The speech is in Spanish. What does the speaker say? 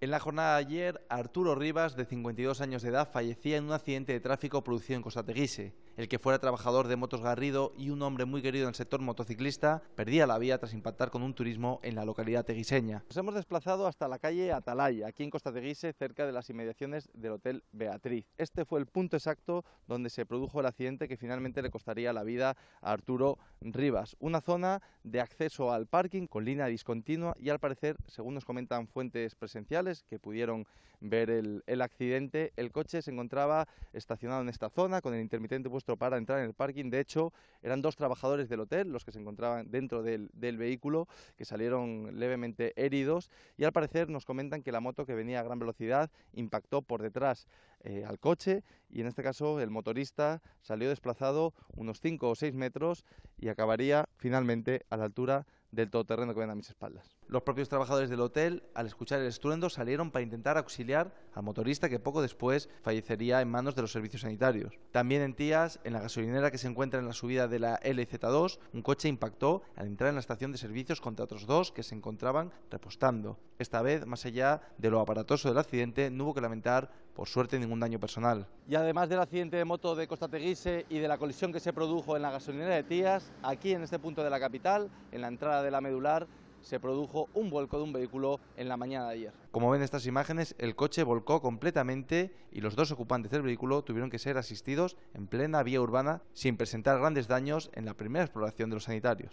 En la jornada de ayer, Arturo Rivas, de 52 años de edad, fallecía en un accidente de tráfico producido en Costa Teguise el que fuera trabajador de Motos Garrido y un hombre muy querido en el sector motociclista, perdía la vía tras impactar con un turismo en la localidad teguiseña. Nos hemos desplazado hasta la calle Atalaya, aquí en Costa Teguise, cerca de las inmediaciones del Hotel Beatriz. Este fue el punto exacto donde se produjo el accidente que finalmente le costaría la vida a Arturo Rivas. Una zona de acceso al parking con línea discontinua y al parecer, según nos comentan fuentes presenciales que pudieron ver el, el accidente, el coche se encontraba estacionado en esta zona con el intermitente puesto para entrar en el parking. De hecho, eran dos trabajadores del hotel los que se encontraban dentro del, vehículo, que salieron levemente heridos y al parecer nos comentan que la moto que venía a gran velocidad impactó por detrás eh, al coche y en este caso el motorista salió desplazado unos 5 o 6 metros y acabaría finalmente a la altura del todoterreno que ven a mis espaldas. Los propios trabajadores del hotel, al escuchar el estruendo, salieron para intentar auxiliar al motorista que poco después fallecería en manos de los servicios sanitarios. También en Tías, en la gasolinera que se encuentra en la subida de la LZ2, un coche impactó al entrar en la estación de servicios contra otros dos que se encontraban repostando. Esta vez, más allá de lo aparatoso del accidente, no hubo que lamentar por suerte, ningún daño personal. Y además del accidente de moto de Costa Teguise y de la colisión que se produjo en la gasolinera de Tías, aquí en este punto de la capital, en la entrada de la medular, se produjo un vuelco de un vehículo en la mañana de ayer. Como ven estas imágenes, el coche volcó completamente y los dos ocupantes del vehículo tuvieron que ser asistidos en plena vía urbana sin presentar grandes daños en la primera exploración de los sanitarios.